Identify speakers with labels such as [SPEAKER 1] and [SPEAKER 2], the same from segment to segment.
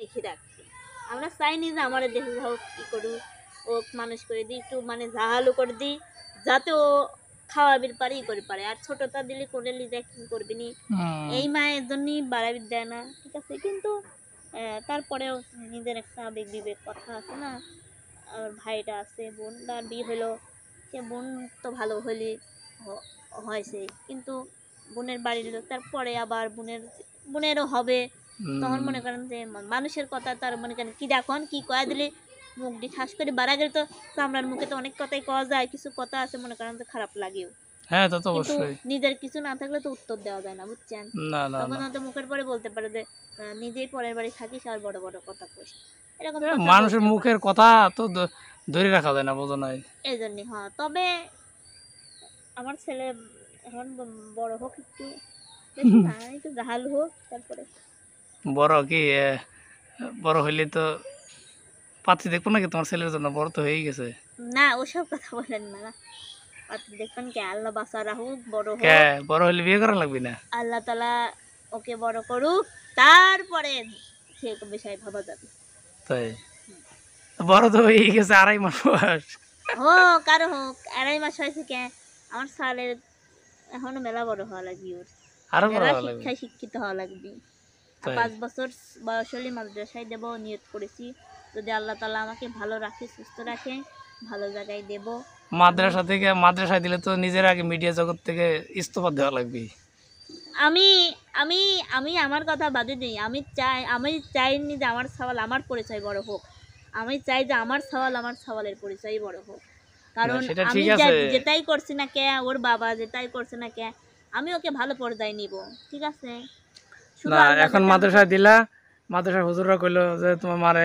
[SPEAKER 1] দেখে রাখছি আমরা চাইনি যে আমার দেশে হোক কী করু ওক মানুষ করে দিই একটু মানে জাহালও করে দিই যাতে ও খাওয়াবির পারে ই করে পারে আর ছোটটা দিলে করে লিজে কি করবি নি এই মায়ের জন্যই বাড়াবির দেয় না ঠিক আছে কিন্তু তারপরেও নিজের একটা আবেগ বিবেক কথা আছে না আর ভাইটা আছে বোন তার বিয়ে হলো সে বোন তো ভালো হলে হয়েছে কিন্তু বোনের বাড়ির লোক তারপরে আবার বোনের বোনেরও হবে তখন মনে করেন যে মানুষের কথা তার মনে করেন কি দেখুন কি কয়া দিলে মুখ দিয়ে ঠাস করে বাড়া গেলে তো চামড়ার মুখে তো অনেক কথাই কওয়া যায় কিছু কথা আছে মনে করেন যে খারাপ লাগেও
[SPEAKER 2] হ্যাঁ তা তো অবশ্যই
[SPEAKER 1] নিজের কিছু না থাকলে তো উত্তর দেওয়া যায় না বুঝছেন না না তখন হয়তো মুখের পরে বলতে পারে যে নিজেই পরের বাড়ি থাকিস আর বড় বড় কথা কইস এরকম মানুষের
[SPEAKER 2] মুখের কথা তো ধরে রাখা যায় না বোঝো নাই
[SPEAKER 1] এই জন্য হ্যাঁ তবে আমার ছেলে এখন বড় হোক একটু জাহাল হোক তারপরে
[SPEAKER 2] বড় কি বড় হইলে তো পাত্রী দেখবো নাকি তোমার ছেলের জন্য বড় তো হয়ে গেছে
[SPEAKER 1] না ওসব কথা বলেন না হয়ে গেছে হোক আর হোক আমার এখনো মেলা বড় হওয়া লাগবে ওর শিক্ষিত হওয়া লাগবে পাঁচ বছর বয়স হলে মাদ্রাসায় দেব নিয়ত করেছি যদি আল্লাহ তালা আমাকে ভালো রাখে সুস্থ রাখে ভালো জায়গায় দেব
[SPEAKER 2] মাদ্রাসা থেকে মাদ্রাসায় দিলে তো নিজের আগে মিডিয়া জগৎ থেকে ইস্তফা দেওয়া লাগবে
[SPEAKER 1] আমি আমি আমি আমার কথা বাদে দিই আমি চাই আমি চাইনি যে আমার সওয়াল আমার পরিচয় বড় হোক আমি চাই যে আমার সওয়াল আমার সওয়ালের পরিচয় বড় হোক কারণ আমি যেটাই করছি না কে ওর বাবা যেটাই করছে না কে আমি ওকে ভালো পর্যায়ে নিব ঠিক আছে
[SPEAKER 2] না এখন মাদ্রাসায় দিলা মাদ্রাসার হুজুররা কইলো যে তোমার মারে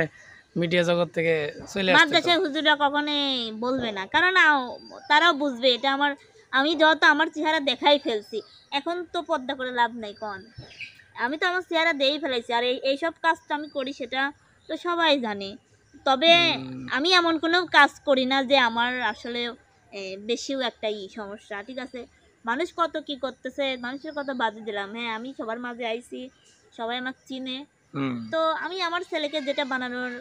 [SPEAKER 2] মিডিয়া জগৎ থেকে চলে মাদ্রাসার
[SPEAKER 1] হুজুররা বলবে না কারণ তারাও বুঝবে এটা আমার আমি যত আমার চেহারা দেখাই ফেলছি এখন তো পদ্মা করে লাভ নাই কন আমি তো আমার চেহারা দেই ফেলাইছি আর এই সব কাজ তো আমি করি সেটা তো সবাই জানে তবে আমি এমন কোনো কাজ করি না যে আমার আসলে বেশিও একটা ই সমস্যা ঠিক আছে মানুষ কত কি করতেছে মানুষের কথা বাদে দিলাম হ্যাঁ আমি সবার মাঝে আইছি সবাই আমাকে চিনে তো আমি আমার ছেলেকে যেটা বানানোর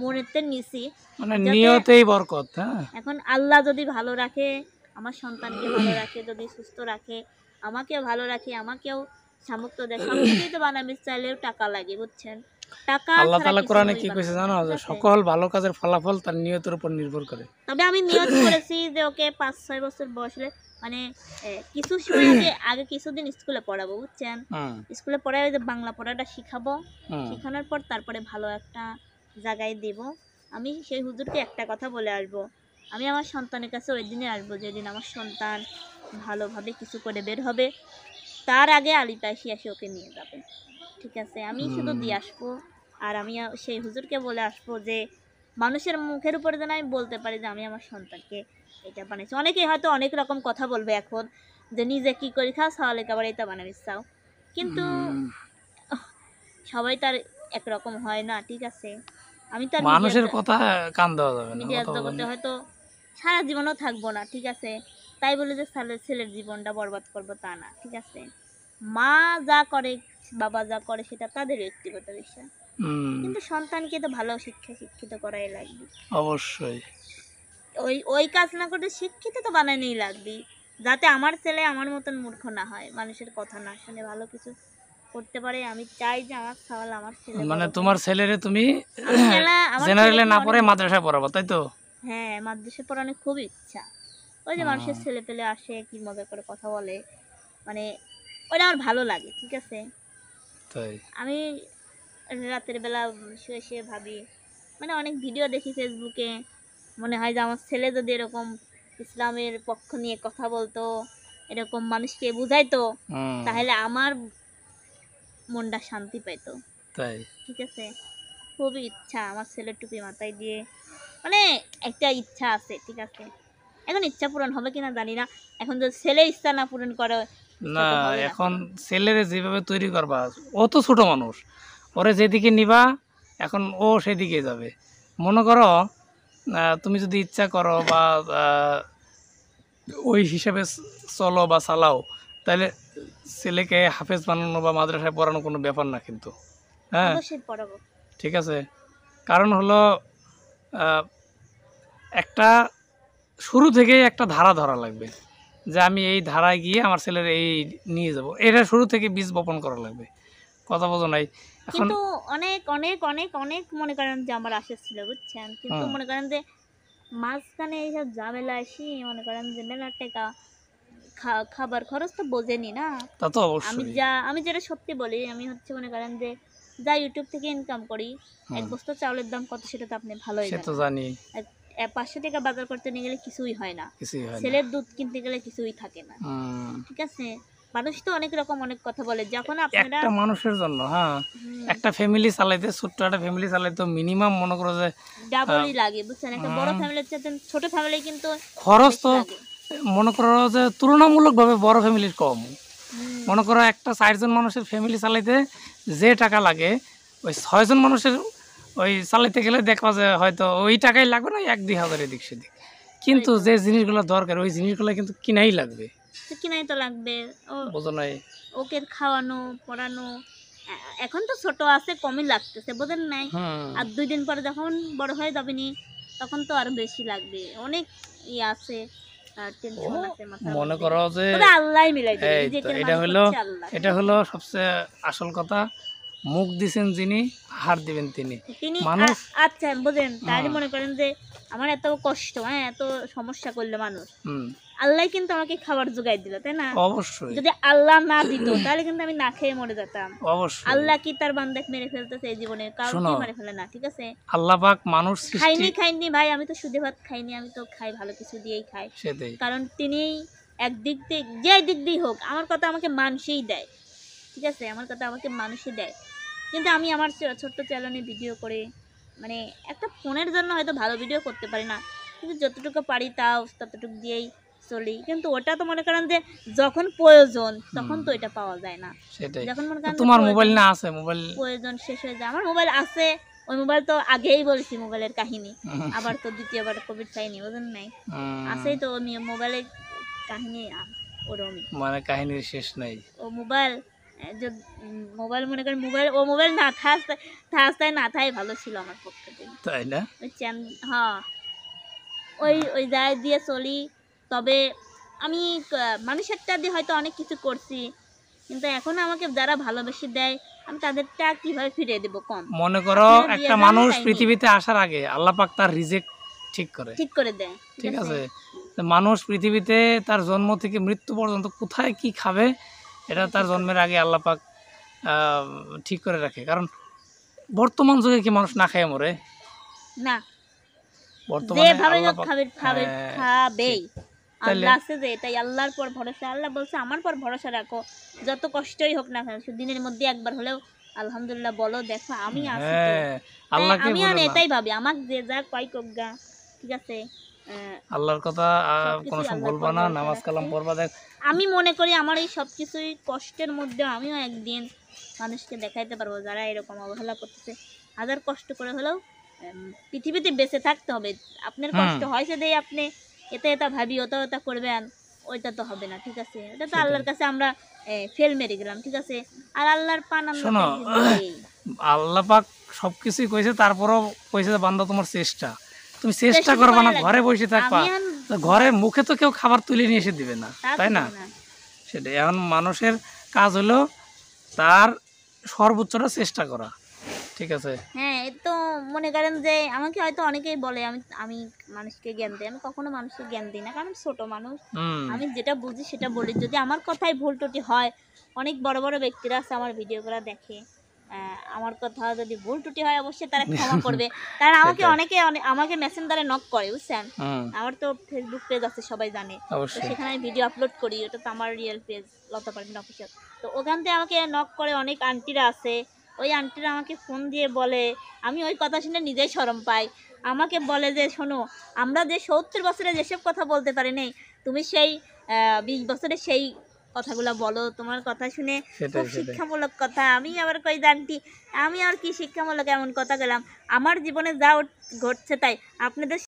[SPEAKER 1] মনেতে নিছি মানে নিয়তেই
[SPEAKER 2] বরকত হ্যাঁ
[SPEAKER 1] এখন আল্লাহ যদি ভালো রাখে আমার সন্তানকে ভালো রাখে যদি সুস্থ রাখে আমাকে ভালো রাখে আমাকেও সামুক্ত দেয় সবকিছুই তো বানামিজ চাইলেও টাকা লাগে বুঝছেন আমি নিয়ত করেছি যে ওকে পাঁচ ছয় বছর বয়সে মানে কিছু সময় আগে কিছুদিন স্কুলে পড়াবো বুঝছেন স্কুলে পড়ায় যে বাংলা পড়াটা শিখাবো শেখানোর পর তারপরে ভালো একটা জায়গায় দেব আমি সেই হুজুরকে একটা কথা বলে আসবো আমি আমার সন্তানের কাছে ওই দিনে আসবো যেদিন আমার সন্তান ভালোভাবে কিছু করে বের হবে তার আগে আলিপাশি এসে ওকে নিয়ে যাবে ঠিক আছে আমি শুধু দিয়ে আসবো আর আমি সেই হুজুরকে বলে আসবো যে মানুষের মুখের উপরে যেন আমি বলতে পারি যে আমি আমার সন্তানকে এটা বানাইছি অনেকেই হয়তো অনেক রকম কথা বলবে এখন যে নিজে কি করে খাও তাহলে খাবার এটা বানাবি চাও কিন্তু সবাই তার একরকম হয় না ঠিক আছে আমি তার মানুষের কথা
[SPEAKER 2] কান দেওয়া যাবে না মিডিয়ার জগতে হয়তো
[SPEAKER 1] সারা জীবনও থাকবো না ঠিক আছে তাই বলে যে সালের ছেলের জীবনটা বরবাদ করবো তা না ঠিক আছে মা যা করে বাবা যা করে সেটা তাদের ব্যক্তিগত বিষয় কিন্তু সন্তানকে তো ভালো শিক্ষা শিক্ষিত করাই লাগবে অবশ্যই ওই ওই কাজ না করে শিক্ষিত তো বানানোই লাগবি যাতে আমার ছেলে আমার মতন মূর্খ না হয় মানুষের কথা না শুনে ভালো কিছু করতে পারে আমি চাই যে আমার সওয়াল আমার ছেলে মানে তোমার
[SPEAKER 2] ছেলেরে তুমি জেনারেলে না পড়ে মাদ্রাসায় পড়াবো তাই তো
[SPEAKER 1] হ্যাঁ মাদ্রাসায় পড়ানোর খুব ইচ্ছা
[SPEAKER 2] ওই যে মানুষের ছেলে
[SPEAKER 1] পেলে আসে কি মজা করে কথা বলে মানে ওটা আমার ভালো লাগে ঠিক আছে তাই আমি রাতের বেলা শুয়ে শুয়ে ভাবি মানে অনেক ভিডিও দেখি ফেসবুকে মনে হয় যে আমার ছেলে যদি এরকম ইসলামের পক্ষ নিয়ে কথা বলতো এরকম মানুষকে বুঝাইতো তাহলে আমার মনটা শান্তি পাইতো তাই ঠিক আছে খুবই ইচ্ছা আমার ছেলের টুপি মাথায় দিয়ে মানে একটা ইচ্ছা আছে ঠিক আছে এখন ইচ্ছা পূরণ হবে কিনা জানি না এখন যদি ছেলে ইচ্ছা না পূরণ করে
[SPEAKER 2] না এখন ছেলের যেভাবে তৈরি করবা ও তো ছোট মানুষ ওরে যেদিকে নিবা এখন ও সেদিকে যাবে মনে করো তুমি যদি ইচ্ছা করো বা ওই হিসেবে চলো বা চালাও তাহলে ছেলেকে হাফেজ বানানো বা মাদ্রাসায় পড়ানো কোনো ব্যাপার না কিন্তু হ্যাঁ ঠিক আছে কারণ হলো একটা শুরু থেকেই একটা ধারা ধরা লাগবে যে আমি এই ধারায় গিয়ে আমার ছেলের এই নিয়ে যাব এটা শুরু থেকে বীজ বপন করা লাগবে কথা বলো নাই কিন্তু
[SPEAKER 1] অনেক অনেক অনেক অনেক মনে করেন যে আমার আশা ছিল বুঝছেন কিন্তু হ্যাঁ। মনে করেন যে মাঝখানে এইসব ঝামেলা আসি মনে করেন যে মেলা টাকা খাবার খরচ তো বোঝেনি না
[SPEAKER 2] তা তো অবশ্যই আমি যা
[SPEAKER 1] আমি যেটা সত্যি বলি আমি হচ্ছে মনে করেন যে যা ইউটিউব থেকে ইনকাম করি হ্যাঁ। এক বস্তা চাউলের দাম কত সেটা তো আপনি ভালোই সে তো জানি পাঁচশো টাকা বাজার করতে নিয়ে গেলে কিছুই হয় না ছেলের দুধ কিনতে গেলে কিছুই থাকে না ঠিক আছে মানুষ তো অনেক রকম অনেক কথা বলে যখন আপনারা একটা
[SPEAKER 2] মানুষের জন্য হ্যাঁ একটা ফ্যামিলি চালাইতে ছোট্ট একটা ফ্যামিলি চালাইতে মিনিমাম মনে করো যে ডাবলই
[SPEAKER 1] লাগে বুঝছেন একটা বড় ফ্যামিলি চেয়ে ছোট ফ্যামিলি কিন্তু
[SPEAKER 2] খরচ তো মনে করো যে তুলনামূলকভাবে বড় ফ্যামিলির কম মনে করো একটা চারজন মানুষের ফ্যামিলি চালাইতে যে টাকা লাগে ওই ছয়জন মানুষের ওই চালাইতে গেলে দেখবা যে হয়তো ওই টাকাই লাগবে না এক দুই হাজার এদিক সেদিক কিন্তু যে জিনিসগুলো দরকার ওই জিনিসগুলো কিন্তু কিনাই লাগবে
[SPEAKER 1] কিনাই তো লাগবে ওকে খাওয়ানো পড়ানো এখন তো ছোট আছে কমই লাগতেছে বোঝেন নাই আর দুই দিন পরে যখন বড় হয়ে যাবে তখন তো আরো বেশি লাগবে অনেক ই আছে
[SPEAKER 2] মনে করো যে এটা হলো এটা হলো সবচেয়ে আসল কথা মুখ দিছেন যিনি হার দিবেন তিনি মানুষ
[SPEAKER 1] আচ্ছা বুঝেন তাই মনে করেন যে আমার এত কষ্ট হ্যাঁ এত সমস্যা করলো মানুষ আল্লাহ কিন্তু আমাকে খাবার যোগাই দিল তাই না অবশ্যই যদি আল্লাহ না দিত তাহলে কিন্তু আমি না খেয়ে মরে যেতাম অবশ্যই আল্লাহ কি তার বান্দাকে মেরে ফেলতো সেই জীবনে কারণ কি মেরে ফেলে না ঠিক আছে
[SPEAKER 2] আল্লাহ পাক মানুষ সৃষ্টি খাইনি
[SPEAKER 1] খাইনি ভাই আমি তো শুধু ভাত খাইনি আমি তো খাই ভালো কিছু দিয়েই খাই সেটাই কারণ তিনি একদিক থেকে যে দিক দিয়ে হোক আমার কথা আমাকে মানুষই দেয় ঠিক আছে আমার কথা আমাকে মানুষই দেয় কিন্তু আমি আমার ছোট্ট চ্যানেলে ভিডিও করে মানে একটা ফোনের জন্য হয়তো ভালো ভিডিও করতে পারি না কিন্তু যতটুকু পারি তাও ততটুকু দিয়েই চলি কিন্তু ওটা তো মনে করেন যে যখন প্রয়োজন তখন তো এটা পাওয়া যায় না
[SPEAKER 2] যখন মনে করেন তোমার মোবাইল না আছে মোবাইল
[SPEAKER 1] প্রয়োজন শেষ হয়ে যায় আমার মোবাইল আছে ওই মোবাইল তো আগেই বলছি মোবাইলের কাহিনী আবার তো দ্বিতীয়বার কোভিড চাইনি ওজন নাই আছেই তো আমি মোবাইলের কাহিনী ওরমই
[SPEAKER 2] মানে কাহিনীর শেষ নাই
[SPEAKER 1] ও মোবাইল মোবাইল মনে করেন মোবাইল ও মোবাইল না থাকতে না থাই ভালো ছিল আমার পক্ষে তাই না হ্যাঁ ওই ওই যায় দিয়ে চলি তবে আমি মানুষেরটা দিয়ে হয়তো অনেক কিছু করছি কিন্তু এখন আমাকে যারা ভালোবেসে দেয় আমি তাদেরটা কিভাবে ফিরিয়ে দেব কম মনে করো একটা মানুষ পৃথিবীতে
[SPEAKER 2] আসার আগে আল্লাহ পাক তার রিজেক্ট ঠিক করে ঠিক
[SPEAKER 1] করে দেয় ঠিক আছে
[SPEAKER 2] মানুষ পৃথিবীতে তার জন্ম থেকে মৃত্যু পর্যন্ত কোথায় কি খাবে এটা তার জন্মের আগে আল্লাহ পাক ঠিক করে রাখে কারণ বর্তমান যুগে কি মানুষ না খায় মরে না বর্তমানে খাবে খাবে হ্যাঁ, খাবে আল্লাহ
[SPEAKER 1] যে এটাই আল্লাহর পর ভরসা আল্লাহ বলছে আমার পর ভরসা রাখো যত কষ্টই হোক না কেন দিনের মধ্যে একবার হলেও আলহামদুলিল্লাহ বলো দেখো আমি হ্যাঁ,
[SPEAKER 2] আছি আমি আর এটাই
[SPEAKER 1] ভাবি যে যা কয় ঠিক আছে
[SPEAKER 2] আল্লাহর কথা কোনো না নামাজ কালাম দেখ
[SPEAKER 1] আমি মনে করি আমার এই সব কিছুই কষ্টের মধ্যে আমিও একদিন মানুষকে দেখাইতে পারবো যারা এরকম অবহেলা করতেছে হাজার কষ্ট করে হলেও পৃথিবীতে বেঁচে থাকতে হবে আপনার কষ্ট হয় সেটাই আপনি এটা এটা ভাবি ওটা ওটা করবেন ওইটা তো হবে না ঠিক আছে এটা তো আল্লাহর কাছে আমরা ফেল মেরে গেলাম ঠিক আছে আর আল্লাহর পান শোনো
[SPEAKER 2] আল্লাহ পাক সবকিছুই কইছে তারপরও কইছে বান্দা তোমার চেষ্টা তুমি চেষ্টা করবে না ঘরে বসে থাকবা ঘরে মুখে তো কেউ খাবার তুলে নিয়ে এসে দিবে না তাই না সেটা এখন মানুষের কাজ হলো তার সর্বোচ্চটা চেষ্টা করা ঠিক আছে
[SPEAKER 1] হ্যাঁ তো মনে করেন যে আমাকে হয়তো অনেকেই বলে আমি আমি মানুষকে জ্ঞান দিই আমি কখনো মানুষকে জ্ঞান দিই না কারণ ছোট মানুষ আমি যেটা বুঝি সেটা বলি যদি আমার কথাই ভুল টুটি হয় অনেক বড় বড় ব্যক্তিরা আছে আমার ভিডিওগুলো দেখে আমার কথা যদি ভুল টুটি হয় অবশ্যই তারা ক্ষমা করবে কারণ আমাকে অনেকে আমাকে মেসেন দ্বারা নক করে বুঝছেন আমার তো ফেসবুক পেজ আছে সবাই জানে সেখানে আমি ভিডিও আপলোড করি ওটা তো আমার রিয়েল পেজ লতা পারমিন অফিসিয়াল তো ওখান থেকে আমাকে নক করে অনেক আন্টিরা আছে ওই আন্টিরা আমাকে ফোন দিয়ে বলে আমি ওই কথা শুনে নিজেই সরম পাই আমাকে বলে যে শোনো আমরা যে সত্তর বছরে যেসব কথা বলতে পারি নেই তুমি সেই বিশ বছরে সেই কথাগুলো বলো তোমার কথা শুনে খুব শিক্ষামূলক কথা আমি আবার কই জানটি আমি আর কি শিক্ষামূলক এমন কথা গেলাম আমার জীবনে যা ঘটছে তাই আপনাদের